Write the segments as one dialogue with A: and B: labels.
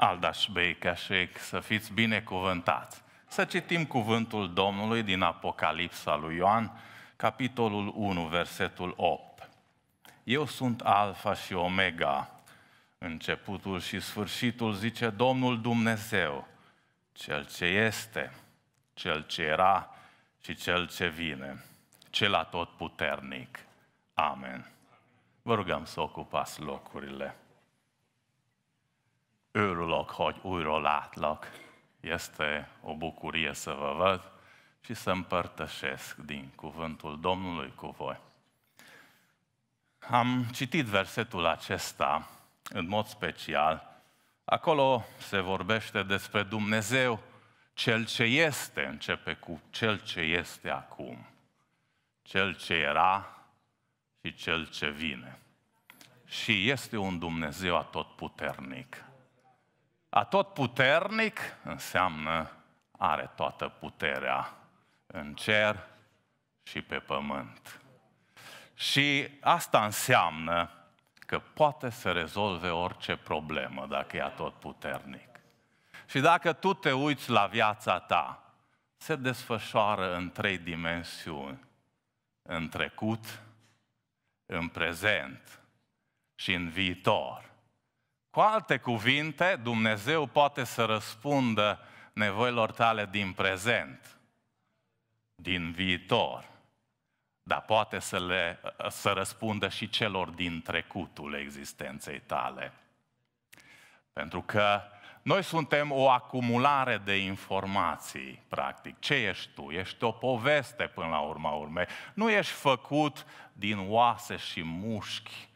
A: Aldaș Beicașec, să fiți binecuvântați. Să citim cuvântul Domnului din Apocalipsa lui Ioan, capitolul 1, versetul 8. Eu sunt Alfa și Omega, începutul și sfârșitul, zice Domnul Dumnezeu, cel ce este, cel ce era și cel ce vine, cel atotputernic. Amen. Vă rugăm să ocupați locurile örülök, hogy újra látlak. Este o bucurie să vă văd și să împărtășesc din cuvântul Domnului cu voi. Am citit versetul acesta în mod special. Acolo se vorbește despre Dumnezeu, cel ce este, începe cu cel ce este acum, cel ce era și cel ce vine. Și este un Dumnezeu atotputernic. A tot puternic înseamnă are toată puterea în cer și pe pământ. Și asta înseamnă că poate să rezolve orice problemă dacă e tot puternic. Și dacă tu te uiți la viața ta, se desfășoară în trei dimensiuni. În trecut, în prezent și în viitor. Cu alte cuvinte, Dumnezeu poate să răspundă nevoilor tale din prezent, din viitor, dar poate să, le, să răspundă și celor din trecutul existenței tale. Pentru că noi suntem o acumulare de informații, practic. Ce ești tu? Ești o poveste până la urma urmei. Nu ești făcut din oase și mușchi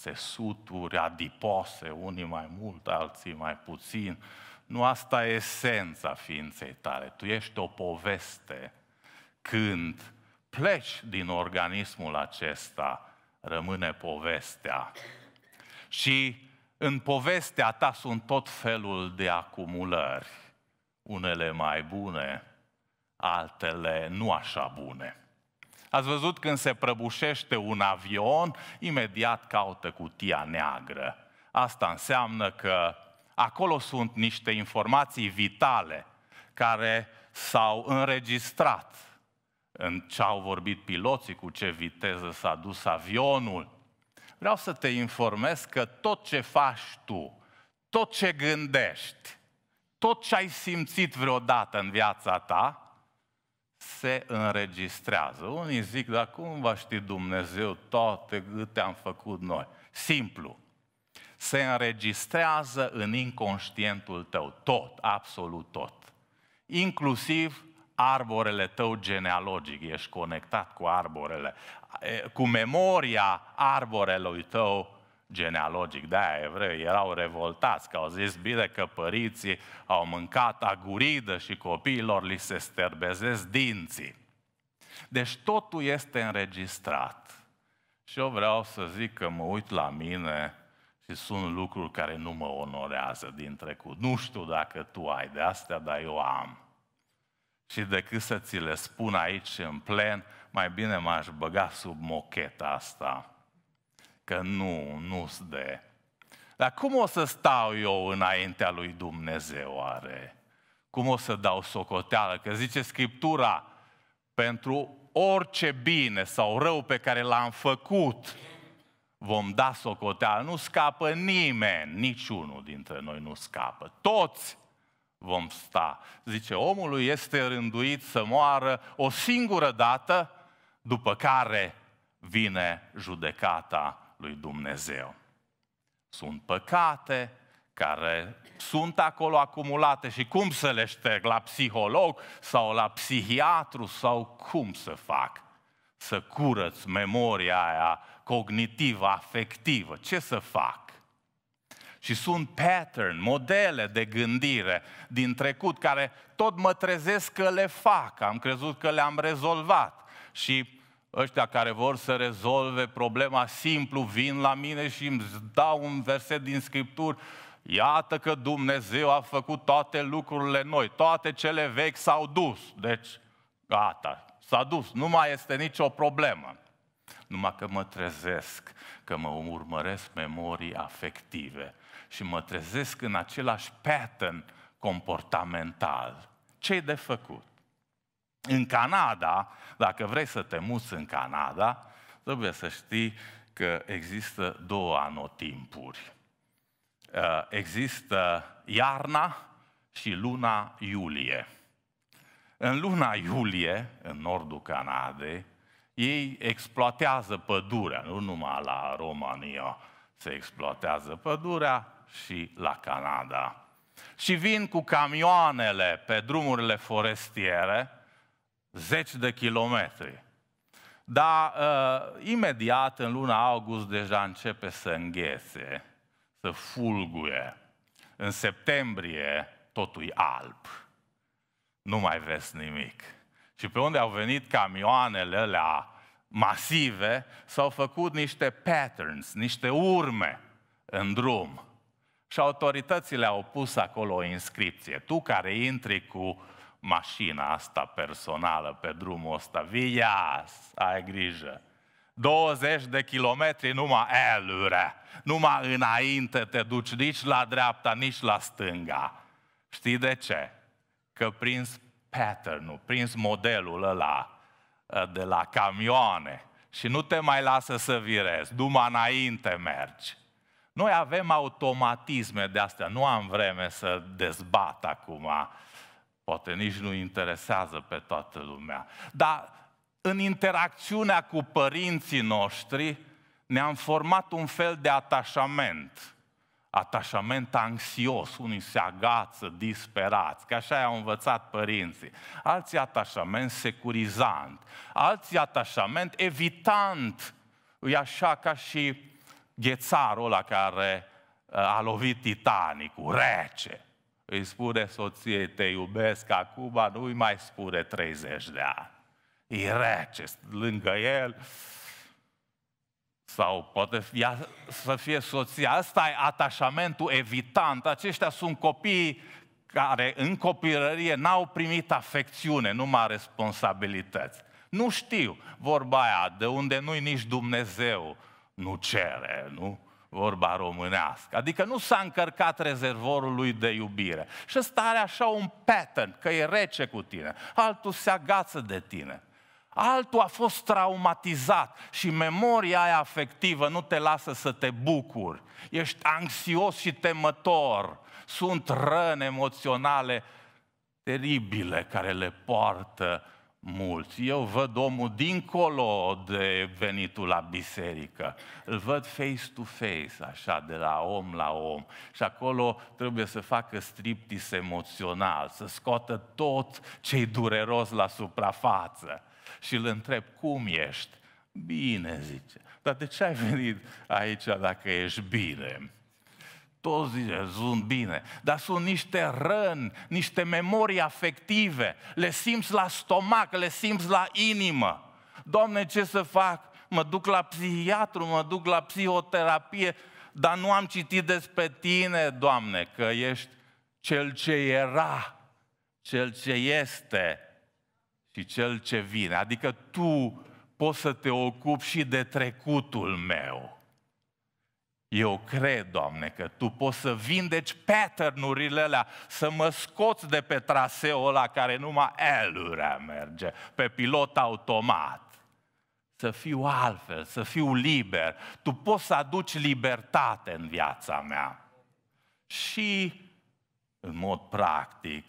A: țesuturi adipose, unii mai mult, alții mai puțin. Nu asta e esența ființei tale. Tu ești o poveste. Când pleci din organismul acesta, rămâne povestea. Și în povestea ta sunt tot felul de acumulări, unele mai bune, altele nu așa bune. Ați văzut când se prăbușește un avion, imediat caută cutia neagră. Asta înseamnă că acolo sunt niște informații vitale care s-au înregistrat în ce au vorbit piloții, cu ce viteză s-a dus avionul. Vreau să te informez că tot ce faci tu, tot ce gândești, tot ce ai simțit vreodată în viața ta, se înregistrează. Unii zic, dar cum va ști Dumnezeu toate câte am făcut noi? Simplu. Se înregistrează în inconștientul tău, tot, absolut tot. Inclusiv arborele tău genealogic, ești conectat cu arborele, cu memoria arborelui tău genealogic. De-aia evrei erau revoltați, că au zis bine că părinții au mâncat aguridă și copiilor li se sterbezesc dinții. Deci totul este înregistrat. Și eu vreau să zic că mă uit la mine și sunt lucruri care nu mă onorează din trecut. Nu știu dacă tu ai de astea, dar eu am. Și decât să ți le spun aici în plen, mai bine m-aș băga sub mocheta asta că nu, nu-s de. Dar cum o să stau eu înaintea lui Dumnezeu are? Cum o să dau socoteală? Că zice Scriptura, pentru orice bine sau rău pe care l-am făcut, vom da socoteală. Nu scapă nimeni, niciunul dintre noi nu scapă. Toți vom sta. Zice, omului este rânduit să moară o singură dată, după care vine judecata lui Dumnezeu. Sunt păcate care sunt acolo acumulate și cum să le șterg? La psiholog sau la psihiatru sau cum să fac? Să curăț memoria aia cognitivă, afectivă. Ce să fac? și sunt pattern, modele de gândire din trecut care tot mă trezesc că le fac, am crezut că le-am rezolvat și ăștia care vor să rezolve problema simplu vin la mine și îmi dau un verset din Scripturi. Iată că Dumnezeu a făcut toate lucrurile noi, toate cele vechi s-au dus. Deci, gata, s-a dus, nu mai este nicio problemă. Numai că mă trezesc, că mă urmăresc memorii afective și mă trezesc în același pattern comportamental. Ce-i de făcut? În Canada, dacă vrei să te muți în Canada, trebuie să știi că există două anotimpuri. Uh, există iarna și luna iulie. În luna iulie, în nordul Canadei, ei exploatează pădurea, nu numai la România se exploatează pădurea și la Canada. Și vin cu camioanele pe drumurile forestiere, zeci de kilometri. Dar uh, imediat, în luna august, deja începe să înghețe, să fulguie. În septembrie totul e alb. Nu mai vezi nimic. Și pe unde au venit camioanele alea masive, s-au făcut niște patterns, niște urme în drum. Și autoritățile au pus acolo o inscripție. Tu care intri cu mașina asta personală pe drumul ăsta, vias, ai grijă. 20 de kilometri numai elure, numai înainte te duci nici la dreapta, nici la stânga. Știi de ce? Că prins pattern-ul, prins modelul ăla ă, de la camioane și nu te mai lasă să virezi, numai înainte mergi. Noi avem automatisme de astea, nu am vreme să dezbat acum poate nici nu interesează pe toată lumea, dar în interacțiunea cu părinții noștri ne-am format un fel de atașament. Atașament anxios, unii se agață, disperați, că așa i-au învățat părinții. Alții atașament securizant, alții atașament evitant. E așa ca și ghețarul ăla care uh, a lovit Titanicul, rece îi spune soției, te iubesc acum, nu-i mai spune 30 de ani. E rece lângă el. Sau poate fi, să fie soția. Asta e atașamentul evitant. Aceștia sunt copii care în copilărie n-au primit afecțiune, numai responsabilități. Nu știu vorba aia de unde nu-i nici Dumnezeu nu cere, nu? vorba românească. Adică nu s-a încărcat rezervorul lui de iubire. Și ăsta are așa un pattern, că e rece cu tine. Altul se agață de tine. Altul a fost traumatizat și memoria aia afectivă nu te lasă să te bucuri. Ești anxios și temător. Sunt răni emoționale teribile care le poartă mulți. Eu văd omul dincolo de venitul la biserică. Îl văd face-to-face, așa, de la om la om. Și acolo trebuie să facă striptis emoțional, să scoată tot ce-i dureros la suprafață. Și îl întreb, cum ești? Bine, zice. Dar de ce ai venit aici dacă ești bine? Toți zice, sunt bine, dar sunt niște răni, niște memorii afective, le simți la stomac, le simți la inimă. Doamne, ce să fac? Mă duc la psihiatru, mă duc la psihoterapie, dar nu am citit despre tine, Doamne, că ești cel ce era, cel ce este și cel ce vine. Adică tu poți să te ocupi și de trecutul meu. Eu cred, Doamne, că Tu poți să vindeci patternurile alea, să mă scoți de pe traseul ăla care numai elurea merge, pe pilot automat. Să fiu altfel, să fiu liber. Tu poți să aduci libertate în viața mea. Și, în mod practic,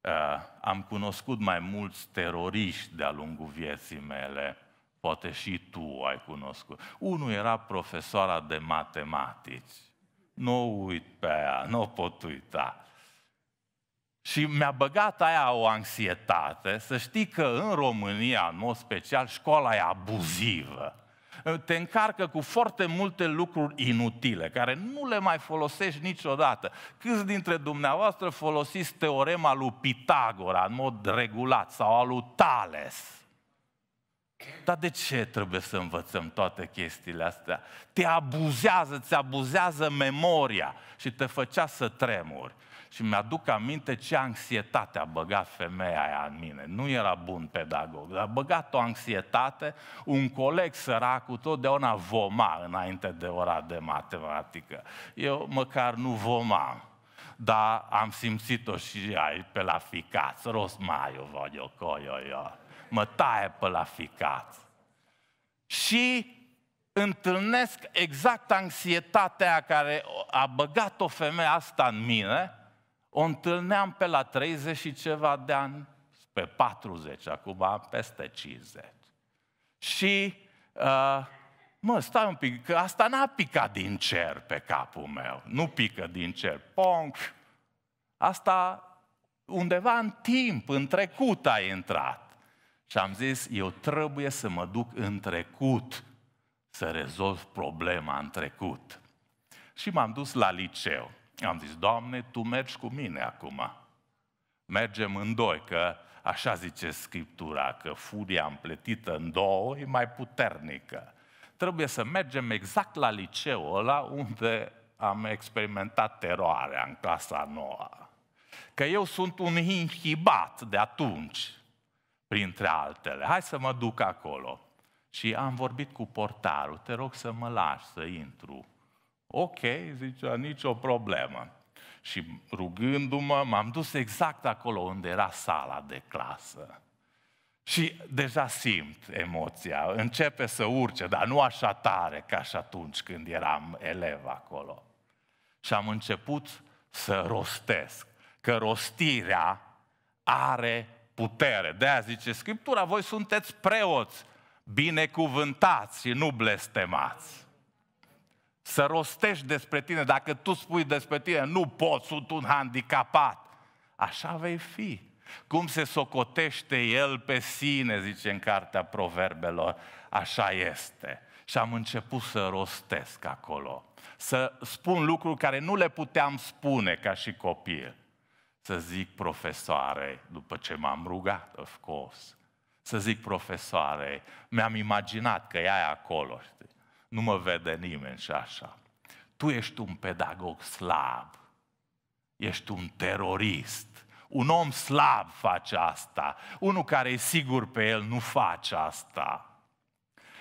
A: uh, am cunoscut mai mulți teroriști de-a lungul vieții mele Poate și tu ai cunoscut. Unul era profesoara de matematici. Nu uit pe aia, nu pot uita. Și mi-a băgat aia o anxietate, să știi că în România, în mod special, școala e abuzivă. Te încarcă cu foarte multe lucruri inutile, care nu le mai folosești niciodată. Câți dintre dumneavoastră folosiți teorema lui Pitagora în mod regulat sau al lui Thales? Dar de ce trebuie să învățăm toate chestiile astea? Te abuzează, ți abuzează memoria și te făcea să tremuri. Și mi-aduc aminte ce anxietate a băgat femeia aia în mine. Nu era bun pedagog, dar a băgat o anxietate, un coleg săracul totdeauna voma înainte de ora de matematică. Eu măcar nu vomam dar am simțit-o și ai pe la ficat, rost mai eu, coi, eu, eu mă taie pe la ficat. Și întâlnesc exact anxietatea care a băgat o femeie asta în mine, o întâlneam pe la 30 și ceva de ani, pe 40, acum peste 50. Și, uh, mă, stai un pic, că asta n-a picat din cer pe capul meu, nu pică din cer, ponc, asta undeva în timp, în trecut a intrat. Și am zis, eu trebuie să mă duc în trecut să rezolv problema în trecut. Și m-am dus la liceu. Am zis, Doamne, Tu mergi cu mine acum. Mergem în doi, că așa zice Scriptura, că furia împletită în două e mai puternică. Trebuie să mergem exact la liceul ăla unde am experimentat teroarea în clasa nouă. Că eu sunt un inhibat de atunci printre altele. Hai să mă duc acolo. Și am vorbit cu portarul, te rog să mă lași să intru. Ok, zicea, nicio problemă. Și rugându-mă, m-am dus exact acolo unde era sala de clasă. Și deja simt emoția, începe să urce, dar nu așa tare ca și atunci când eram elev acolo. Și am început să rostesc, că rostirea are putere. De aia zice Scriptura, voi sunteți preoți, binecuvântați și nu blestemați. Să rostești despre tine, dacă tu spui despre tine, nu pot, sunt un handicapat. Așa vei fi. Cum se socotește el pe sine, zice în cartea proverbelor, așa este. Și am început să rostesc acolo, să spun lucruri care nu le puteam spune ca și copil să zic profesoare după ce m-am rugat, of course. Să zic profesoare, mi-am imaginat că ea e acolo, știi? nu mă vede nimeni și așa. Tu ești un pedagog slab, ești un terorist, un om slab face asta, unul care e sigur pe el nu face asta.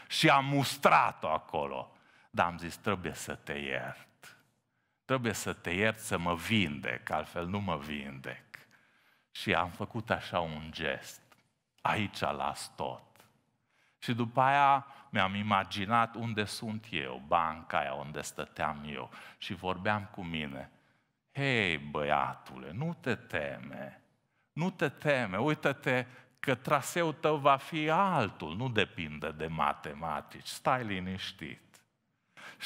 A: Și am mustrat-o acolo, dar am zis, trebuie să te iert trebuie să te iert să mă vindec, altfel nu mă vindec. Și am făcut așa un gest. Aici las tot. Și după aia mi-am imaginat unde sunt eu, banca aia unde stăteam eu. Și vorbeam cu mine. Hei, băiatule, nu te teme. Nu te teme. Uită-te că traseul tău va fi altul. Nu depinde de matematici. Stai liniștit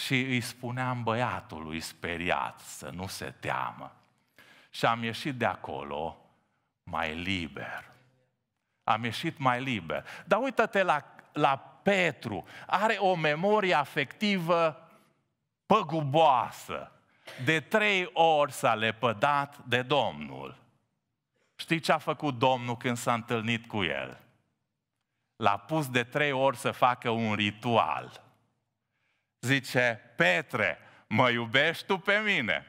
A: și îi spuneam băiatului speriat să nu se teamă. Și am ieșit de acolo mai liber. Am ieșit mai liber. Dar uită-te la, la Petru. Are o memorie afectivă păguboasă. De trei ori s-a lepădat de Domnul. Știi ce a făcut Domnul când s-a întâlnit cu el? L-a pus de trei ori să facă un ritual Zice, Petre, mă iubești tu pe mine?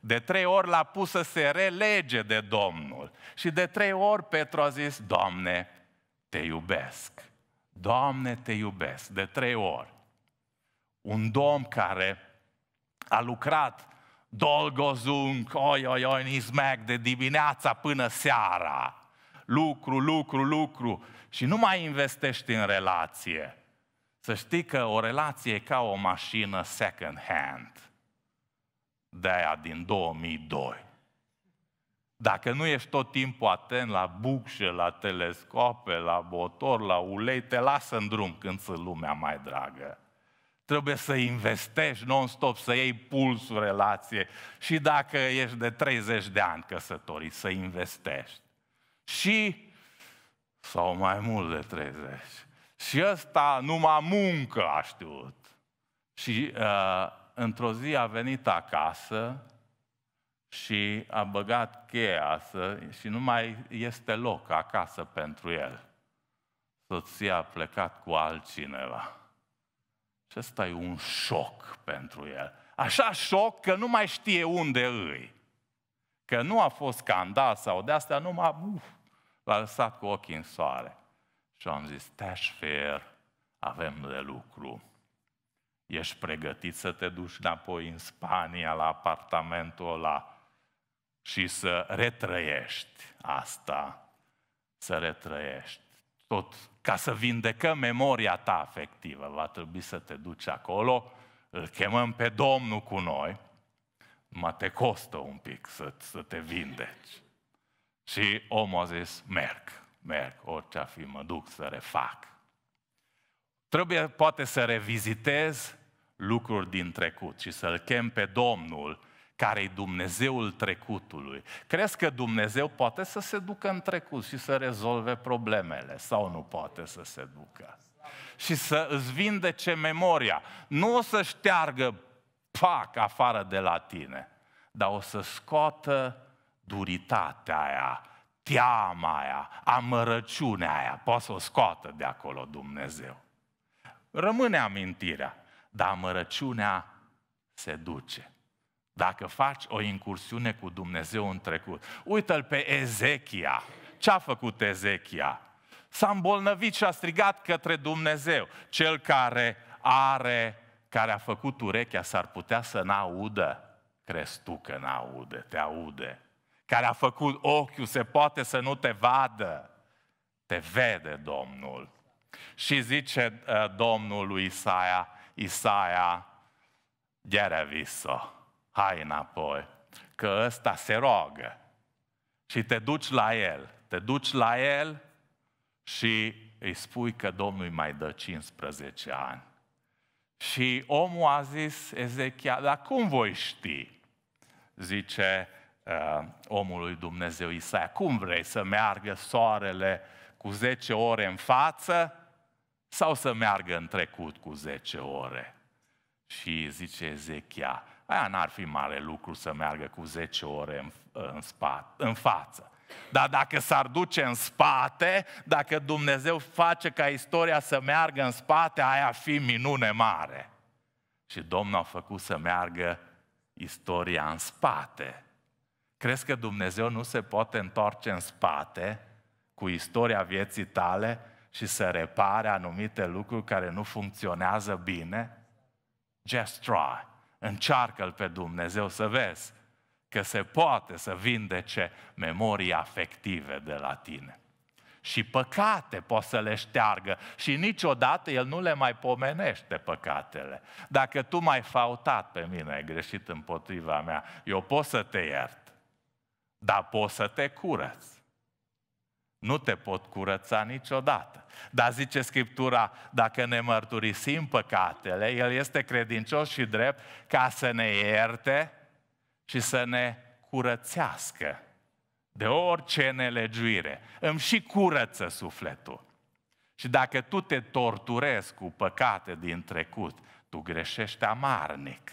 A: De trei ori l-a pus să se relege de Domnul. Și de trei ori Petru a zis, Doamne, te iubesc. Doamne, te iubesc. De trei ori. Un domn care a lucrat dolgozunc, oi, oi, oi, nismec, de dimineața până seara. Lucru, lucru, lucru. Și nu mai investești în relație să știi că o relație e ca o mașină second hand. De aia din 2002. Dacă nu ești tot timpul atent la bucșe, la telescope, la motor, la ulei, te lasă în drum când sunt lumea mai dragă. Trebuie să investești non-stop, să iei pulsul relație și dacă ești de 30 de ani căsătorit, să investești. Și, sau mai mult de 30, și ăsta numai muncă a știut. Și uh, într-o zi a venit acasă și a băgat cheia să, și nu mai este loc acasă pentru el. Soția a plecat cu altcineva. Și ăsta e un șoc pentru el. Așa șoc că nu mai știe unde îi. Că nu a fost scandal sau de asta numai uf, l-a lăsat cu ochii în soare. Și am zis, te fer, avem de lucru. Ești pregătit să te duci înapoi în Spania, la apartamentul ăla și să retrăiești asta, să retrăiești. Tot ca să vindecăm memoria ta afectivă, va trebui să te duci acolo, îl chemăm pe Domnul cu noi, mă te costă un pic să, să te vindeci. Și omul a zis, merg merg, orice ar fi, mă duc să refac. Trebuie poate să revizitez lucruri din trecut și să-L chem pe Domnul, care e Dumnezeul trecutului. Crezi că Dumnezeu poate să se ducă în trecut și să rezolve problemele sau nu poate să se ducă? Și să îți vindece memoria. Nu o să șteargă pac afară de la tine, dar o să scoată duritatea aia teama aia, amărăciunea aia, poate să o scoată de acolo Dumnezeu. Rămâne amintirea, dar amărăciunea se duce. Dacă faci o incursiune cu Dumnezeu în trecut, uită-l pe Ezechia. Ce a făcut Ezechia? S-a îmbolnăvit și a strigat către Dumnezeu. Cel care are, care a făcut urechea, s-ar putea să n-audă? Crezi tu că n-aude, te aude care a făcut ochiul se poate să nu te vadă. Te vede Domnul. Și zice uh, Domnul lui Isaia, Isaia, ghere viso, hai înapoi, că ăsta se roagă. Și te duci la el, te duci la el și îi spui că Domnul îi mai dă 15 ani. Și omul a zis, Ezechia, dar cum voi ști? Zice, uh, omului Dumnezeu Isaia. Cum vrei să meargă soarele cu 10 ore în față sau să meargă în trecut cu 10 ore? Și zice Ezechia, aia n-ar fi mare lucru să meargă cu 10 ore în, în, spate, în față. Dar dacă s-ar duce în spate, dacă Dumnezeu face ca istoria să meargă în spate, aia fi minune mare. Și Domnul a făcut să meargă istoria în spate Crezi că Dumnezeu nu se poate întoarce în spate cu istoria vieții tale și să repare anumite lucruri care nu funcționează bine? Just try. Încearcă-L pe Dumnezeu să vezi că se poate să vindece memorii afective de la tine. Și păcate poți să le șteargă și niciodată El nu le mai pomenește păcatele. Dacă tu m-ai fautat pe mine, ai greșit împotriva mea, eu pot să te iert dar poți să te curăți. Nu te pot curăța niciodată. Dar zice Scriptura, dacă ne mărturisim păcatele, El este credincios și drept ca să ne ierte și să ne curățească de orice nelegiuire. Îmi și curăță sufletul. Și dacă tu te torturezi cu păcate din trecut, tu greșești amarnic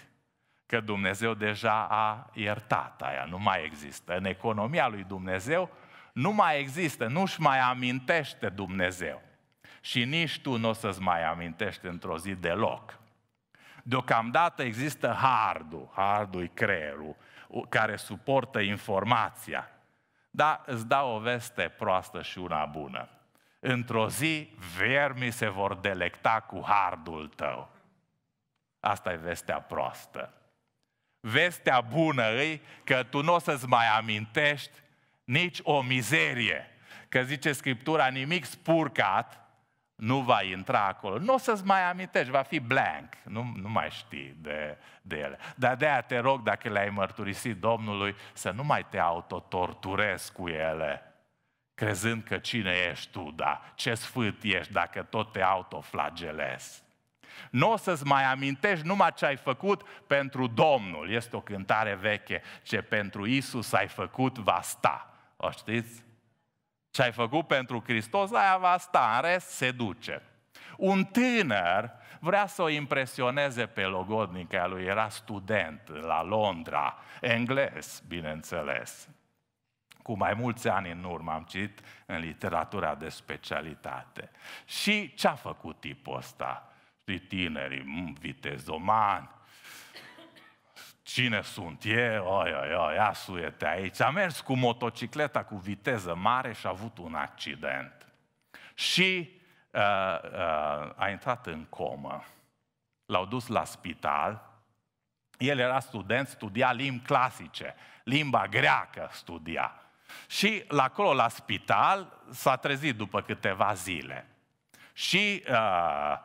A: că Dumnezeu deja a iertat aia, nu mai există. În economia lui Dumnezeu nu mai există, nu-și mai amintește Dumnezeu. Și nici tu nu o să-ți mai amintești într-o zi deloc. Deocamdată există hardul, hardul i creierul, care suportă informația. Dar îți dau o veste proastă și una bună. Într-o zi, vermii se vor delecta cu hardul tău. Asta e vestea proastă vestea bună îi că tu nu o să-ți mai amintești nici o mizerie. Că zice Scriptura, nimic spurcat nu va intra acolo. Nu o să-ți mai amintești, va fi blank, nu, nu mai știi de, de ele. Dar de-aia te rog, dacă le-ai mărturisit Domnului, să nu mai te autotorturezi cu ele crezând că cine ești tu, da, ce sfânt ești dacă tot te autoflagelezi. Nu o să-ți mai amintești numai ce ai făcut pentru Domnul. Este o cântare veche. Ce pentru Isus ai făcut va sta. O știți? Ce ai făcut pentru Hristos, aia va sta. În rest, se duce. Un tânăr vrea să o impresioneze pe logodnică a lui. Era student la Londra, englez, bineînțeles. Cu mai mulți ani în urmă am citit în literatura de specialitate. Și ce a făcut tipul ăsta? Știi, tinerii, mm, vitezomani, cine sunt ei? oi, oi, oi, ia aici. A mers cu motocicleta cu viteză mare și a avut un accident. Și uh, uh, a intrat în comă. L-au dus la spital. El era student, studia limbi clasice, limba greacă studia. Și la acolo, la spital, s-a trezit după câteva zile. Și uh,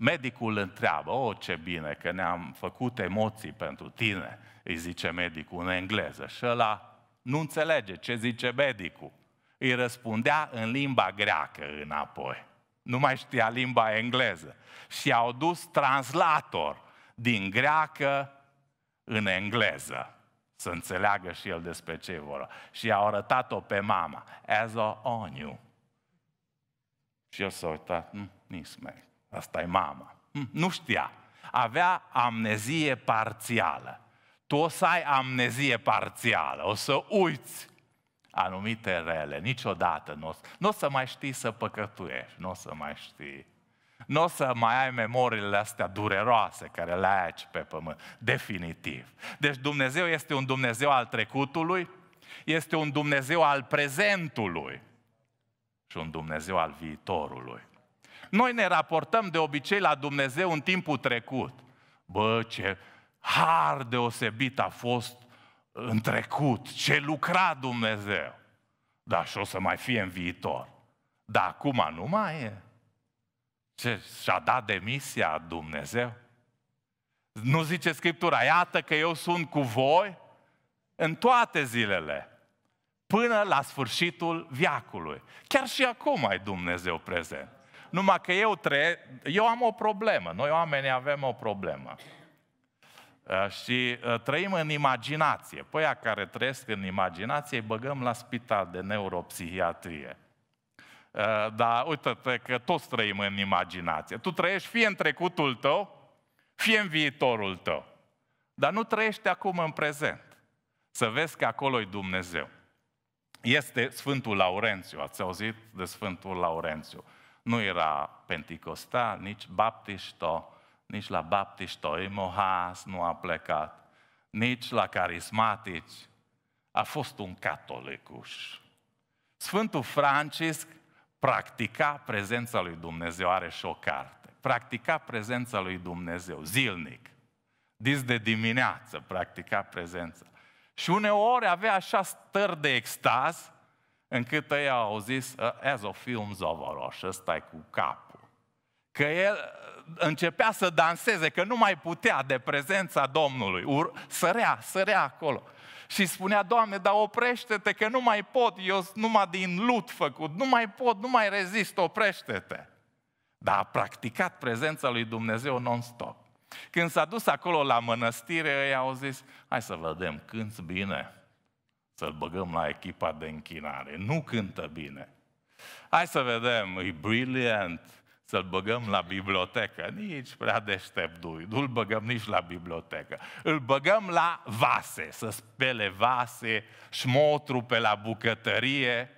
A: Medicul întreabă, o, oh, ce bine că ne-am făcut emoții pentru tine, îi zice medicul în engleză. Și ăla nu înțelege ce zice medicul. Îi răspundea în limba greacă înapoi. Nu mai știa limba engleză. Și au dus translator din greacă în engleză. Să înțeleagă și el despre ce vor. vorba. Și au arătat-o pe mama. As a on you. Și el s-a uitat, nu, mm, nici asta e mama. Hm, nu știa. Avea amnezie parțială. Tu o să ai amnezie parțială, o să uiți anumite rele. Niciodată nu o să, n-o să mai știi să păcătuiești, nu o să mai știi. Nu o să mai ai memoriile astea dureroase care le ai aici pe pământ. Definitiv. Deci Dumnezeu este un Dumnezeu al trecutului, este un Dumnezeu al prezentului și un Dumnezeu al viitorului. Noi ne raportăm de obicei la Dumnezeu în timpul trecut. Bă, ce har deosebit a fost în trecut, ce lucra Dumnezeu. Da, și o să mai fie în viitor. Dar acum nu mai e. Ce, și-a dat demisia Dumnezeu? Nu zice Scriptura, iată că eu sunt cu voi în toate zilele, până la sfârșitul viacului. Chiar și acum ai Dumnezeu prezent numai că eu tre, eu am o problemă, noi oamenii avem o problemă. Uh, și uh, trăim în imaginație. Păia care trăiesc în imaginație îi băgăm la spital de neuropsihiatrie. Uh, dar uite-te că toți trăim în imaginație. Tu trăiești fie în trecutul tău, fie în viitorul tău. Dar nu trăiești acum în prezent. Să vezi că acolo e Dumnezeu. Este Sfântul Laurențiu. Ați auzit de Sfântul Laurențiu? Nu era penticostal, nici baptișto, nici la baptiștoi mohas nu a plecat, nici la carismatici. A fost un catolicuș. Sfântul Francisc practica prezența lui Dumnezeu, are și o carte. Practica prezența lui Dumnezeu, zilnic. Dis de dimineață practica prezența. Și uneori avea așa stări de extaz, încât ei au zis, ez o film zovoroș, ăsta e cu capul. Că el uh, începea să danseze, că nu mai putea de prezența Domnului. Ur- sărea, sărea acolo. Și spunea, Doamne, dar oprește-te, că nu mai pot, eu numai din lut făcut, nu mai pot, nu mai rezist, oprește-te. Dar a practicat prezența lui Dumnezeu non-stop. Când s-a dus acolo la mănăstire, ei au zis, hai să vedem, cânți bine, să-l băgăm la echipa de închinare. Nu cântă bine. Hai să vedem, e brilliant, să-l băgăm la bibliotecă. Nici prea deștept dui, nu-l băgăm nici la bibliotecă. Îl băgăm la vase, să spele vase, șmotru pe la bucătărie,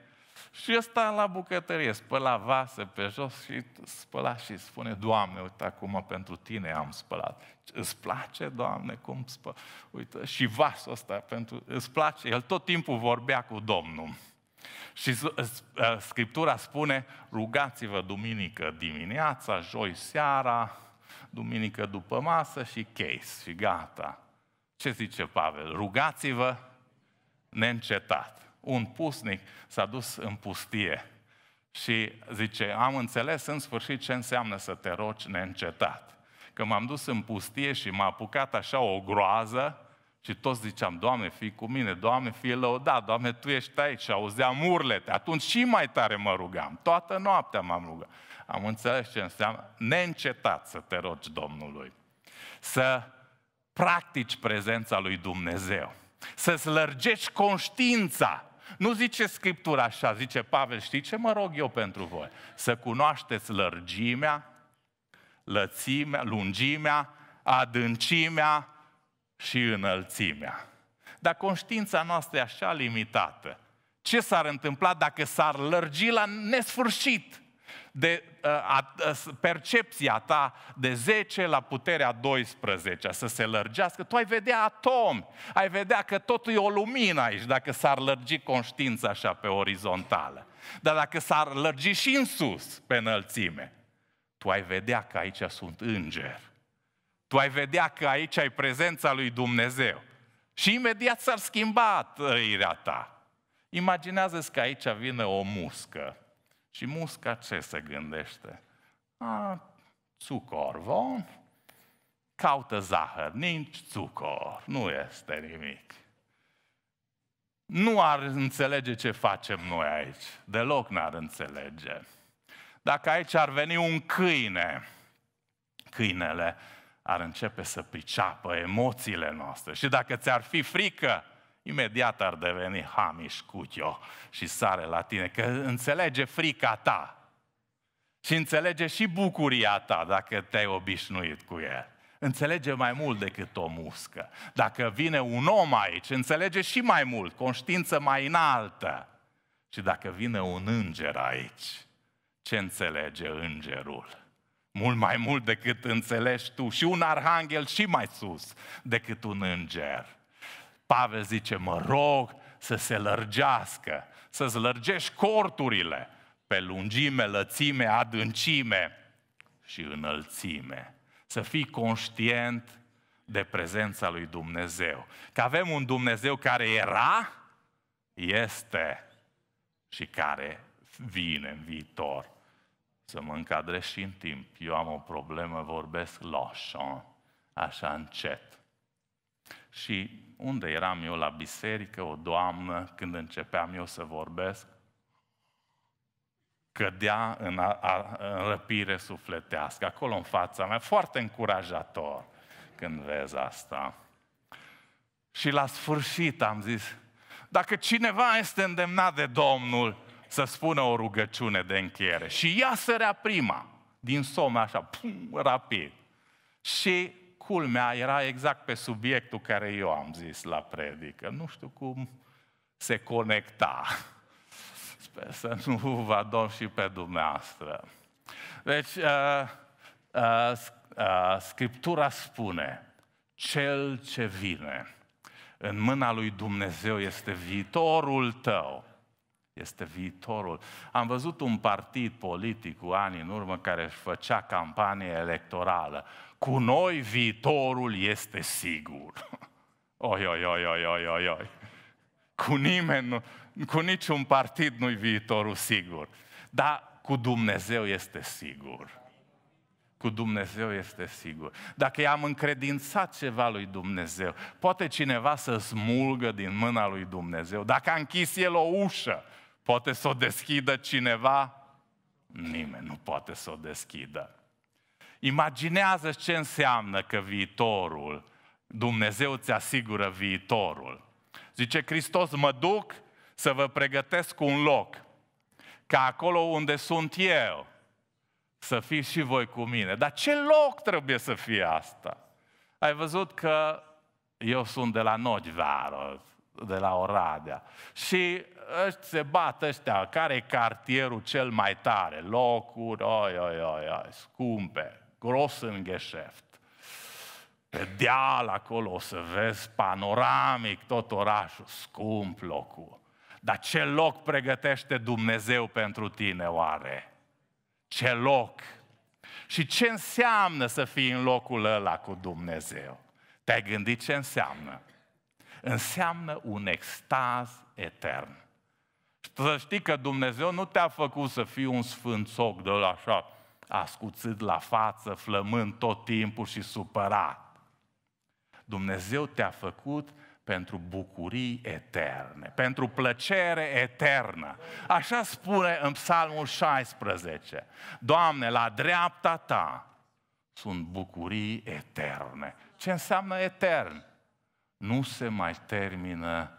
A: și eu stau la bucătărie, spăla vase pe jos și spăla și spune, Doamne, uite acum pentru tine am spălat. Îți place, Doamne, cum spă? Uite, și vasul ăsta, pentru... îți place? El tot timpul vorbea cu Domnul. Și ă, Scriptura spune, rugați-vă duminică dimineața, joi seara, duminică după masă și case și gata. Ce zice Pavel? Rugați-vă neîncetat un pusnic s-a dus în pustie și zice, am înțeles în sfârșit ce înseamnă să te rogi neîncetat. Că m-am dus în pustie și m-a apucat așa o groază și toți ziceam, Doamne, fii cu mine, Doamne, fii lăudat, Doamne, Tu ești aici. Și auzeam urlete. Atunci și mai tare mă rugam. Toată noaptea m-am rugat. Am înțeles ce înseamnă neîncetat să te rogi Domnului. Să practici prezența lui Dumnezeu. Să-ți lărgești conștiința nu zice Scriptura așa, zice Pavel, știi ce mă rog eu pentru voi? Să cunoașteți lărgimea, lățimea, lungimea, adâncimea și înălțimea. Dar conștiința noastră e așa limitată. Ce s-ar întâmpla dacă s-ar lărgi la nesfârșit? de ă, ă, percepția ta de 10 la puterea 12 să se lărgească, tu ai vedea atomi, ai vedea că totul e o lumină aici dacă s-ar lărgi conștiința așa pe orizontală. Dar dacă s-ar lărgi și în sus, pe înălțime, tu ai vedea că aici sunt îngeri. Tu ai vedea că aici ai prezența lui Dumnezeu. Și imediat s-ar schimba trăirea ta. Imaginează-ți că aici vine o muscă și musca ce se gândește? A, țucor, von? Caută zahăr, nici țucor, nu este nimic. Nu ar înțelege ce facem noi aici, deloc n-ar înțelege. Dacă aici ar veni un câine, câinele ar începe să priceapă emoțiile noastre. Și dacă ți-ar fi frică, imediat ar deveni hamiș cucio și sare la tine, că înțelege frica ta și înțelege și bucuria ta dacă te-ai obișnuit cu el. Înțelege mai mult decât o muscă. Dacă vine un om aici, înțelege și mai mult, conștiință mai înaltă. Și dacă vine un înger aici, ce înțelege îngerul? Mult mai mult decât înțelegi tu. Și un arhanghel și mai sus decât un înger Pavel zice, mă rog să se lărgească, să zlărgești corturile pe lungime, lățime, adâncime și înălțime. Să fii conștient de prezența lui Dumnezeu. Că avem un Dumnezeu care era, este și care vine în viitor. Să mă încadrez și în timp. Eu am o problemă, vorbesc loșon, așa încet. Și unde eram eu la biserică, o doamnă, când începeam eu să vorbesc, cădea în, a, a, în răpire sufletească, acolo în fața mea, foarte încurajator când vezi asta. Și la sfârșit am zis, dacă cineva este îndemnat de Domnul să spună o rugăciune de încheiere și ea sărea prima, din somn așa, pum, rapid. Și culmea era exact pe subiectul care eu am zis la predică. Nu știu cum se conecta. Sper să nu vă adom și pe dumneavoastră. Deci, uh, uh, uh, Scriptura spune, cel ce vine în mâna lui Dumnezeu este viitorul tău. Este viitorul. Am văzut un partid politic cu ani în urmă care își făcea campanie electorală. Cu noi viitorul este sigur. Oi, oi, oi, oi, oi, oi, oi. Cu nimeni, cu niciun partid nu-i viitorul sigur. Dar cu Dumnezeu este sigur. Cu Dumnezeu este sigur. Dacă i-am încredințat ceva lui Dumnezeu, poate cineva să smulgă din mâna lui Dumnezeu. Dacă a închis el o ușă, poate să o deschidă cineva? Nimeni nu poate să o deschidă imaginează ce înseamnă că viitorul, Dumnezeu ți asigură viitorul. Zice Hristos, mă duc să vă pregătesc un loc, ca acolo unde sunt eu, să fiți și voi cu mine. Dar ce loc trebuie să fie asta? Ai văzut că eu sunt de la Nogivaro, de la Oradea. Și ăștia se bat ăștia, care e cartierul cel mai tare? Locuri, oi, oi, oi, oi scumpe gheșeft. Pe deal acolo o să vezi panoramic tot orașul, scump locul. Dar ce loc pregătește Dumnezeu pentru tine oare? Ce loc? Și ce înseamnă să fii în locul ăla cu Dumnezeu? Te-ai gândit ce înseamnă? Înseamnă un extaz etern. Să știi că Dumnezeu nu te-a făcut să fii un sfânt soc de la așa, ascuțit la față, flămând tot timpul și supărat. Dumnezeu te-a făcut pentru bucurii eterne, pentru plăcere eternă. Așa spune în Psalmul 16. Doamne, la dreapta ta sunt bucurii eterne. Ce înseamnă etern? Nu se mai termină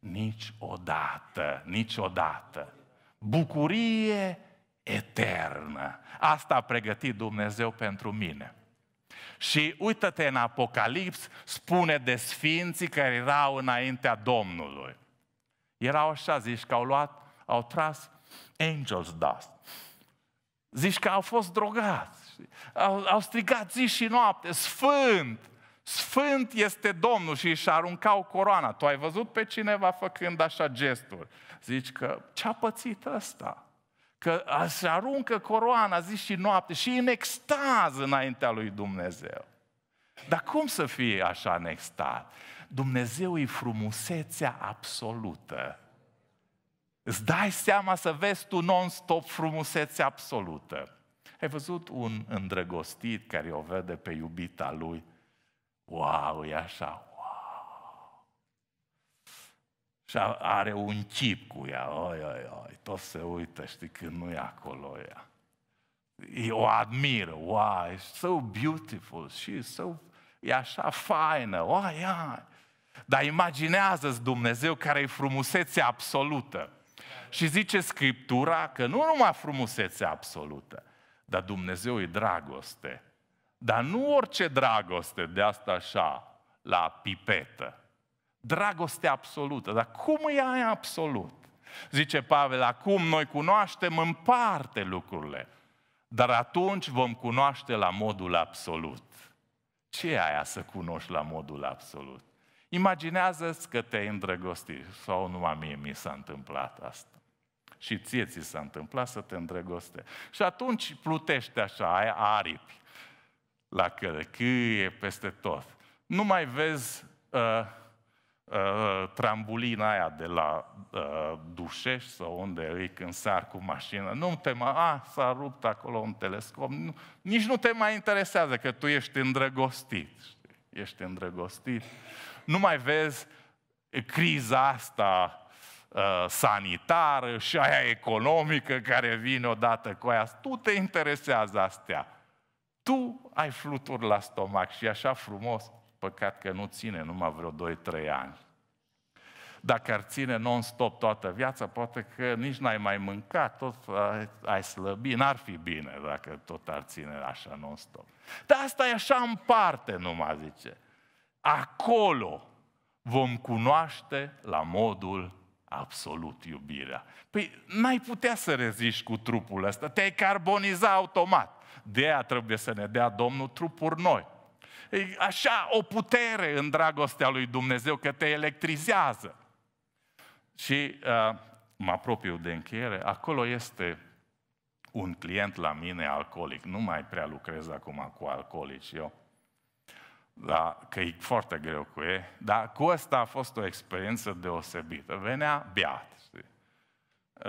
A: niciodată, niciodată. Bucurie eternă. Asta a pregătit Dumnezeu pentru mine. Și uită-te în Apocalips, spune de sfinții care erau înaintea Domnului. Erau așa, zici că au luat, au tras angels dust. Zici că au fost drogați, au, au strigat zi și noapte, sfânt, sfânt este Domnul și își aruncau coroana. Tu ai văzut pe cineva făcând așa gesturi. Zici că ce-a pățit ăsta? că se aruncă coroana zi și noapte și în extaz înaintea lui Dumnezeu. Dar cum să fie așa în extaz? Dumnezeu e frumusețea absolută. Îți dai seama să vezi tu non-stop frumusețea absolută. Ai văzut un îndrăgostit care o vede pe iubita lui? Wow, e așa, și are un chip cu ea, oi, oi, oi, tot se uită, știi, când nu e acolo ea. O admiră, wow, so beautiful, și so, e așa faină, oi, oi. Dar imaginează-ți Dumnezeu care e frumusețe absolută. Și zice Scriptura că nu numai frumusețe absolută, dar Dumnezeu e dragoste. Dar nu orice dragoste de asta așa, la pipetă dragoste absolută. Dar cum e aia absolut? Zice Pavel, acum noi cunoaștem în parte lucrurile, dar atunci vom cunoaște la modul absolut. Ce e aia să cunoști la modul absolut? Imaginează-ți că te-ai îndrăgostit, sau numai mie mi s-a întâmplat asta. Și ție ți s-a întâmplat să te îndrăgoste. Și atunci plutește așa, ai aripi la călcâie, peste tot. Nu mai vezi uh, Uh, trambulina aia de la uh, Dușești sau unde îi când sar cu mașină. Nu te mai... A, ah, s-a rupt acolo un telescop. Nu, nici nu te mai interesează că tu ești îndrăgostit. Știi? Ești îndrăgostit. Nu mai vezi criza asta uh, sanitară și aia economică care vine odată cu aia. Tu te interesează astea. Tu ai fluturi la stomac și așa frumos Păcat că nu ține numai vreo 2-3 ani. Dacă ar ține non-stop toată viața, poate că nici n-ai mai mâncat, tot ai slăbi, n-ar fi bine dacă tot ar ține așa non-stop. Dar asta e așa în parte numai, zice. Acolo vom cunoaște la modul absolut iubirea. Păi n-ai putea să reziști cu trupul ăsta, te-ai carboniza automat. De aia trebuie să ne dea Domnul trupuri noi așa o putere în dragostea lui Dumnezeu că te electrizează. Și uh, mă apropiu de încheiere, acolo este un client la mine alcoolic. Nu mai prea lucrez acum cu alcoolici eu, da, că e foarte greu cu ei, dar cu ăsta a fost o experiență deosebită. Venea beat, știi?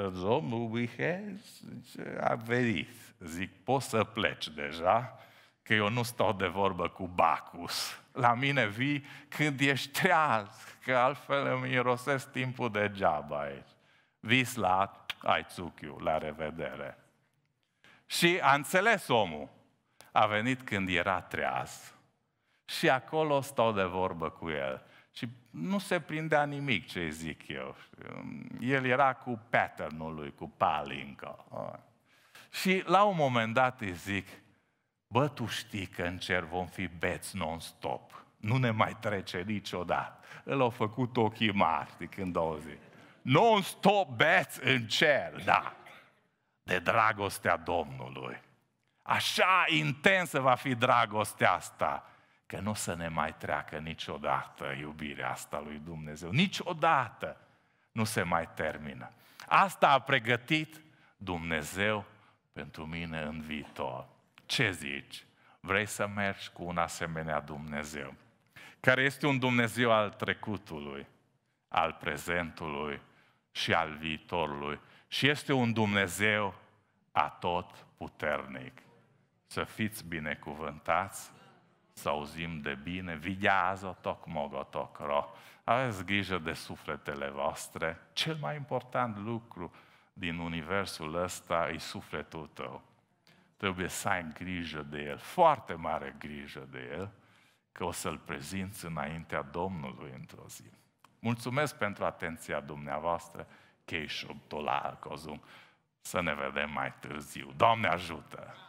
A: Domnul Mihes a venit. Zic, poți să pleci deja, că eu nu stau de vorbă cu Bacus. La mine vii când ești treaz, că altfel îmi irosesc timpul degeaba aici. Vis la ai țuchiu, la revedere. Și a înțeles omul. A venit când era treaz. Și acolo stau de vorbă cu el. Și nu se prindea nimic ce zic eu. El era cu pattern lui, cu palincă. Și la un moment dat îi zic, Bă, tu știi că în cer vom fi beți non-stop. Nu ne mai trece niciodată. El au făcut ochii mari de când au zis. Non-stop beți în cer, da. De dragostea Domnului. Așa intensă va fi dragostea asta, că nu o să ne mai treacă niciodată iubirea asta lui Dumnezeu. Niciodată nu se mai termină. Asta a pregătit Dumnezeu pentru mine în viitor. Ce zici? Vrei să mergi cu un asemenea Dumnezeu, care este un Dumnezeu al trecutului, al prezentului și al viitorului și este un Dumnezeu atot puternic. Să fiți binecuvântați, să auzim de bine, toc ro. aveți grijă de sufletele voastre. Cel mai important lucru din universul ăsta e sufletul tău trebuie să ai grijă de el, foarte mare grijă de el, că o să-l prezinți înaintea Domnului într-o zi. Mulțumesc pentru atenția dumneavoastră, Keishub tolar, cozum. Să ne vedem mai târziu. Doamne ajută!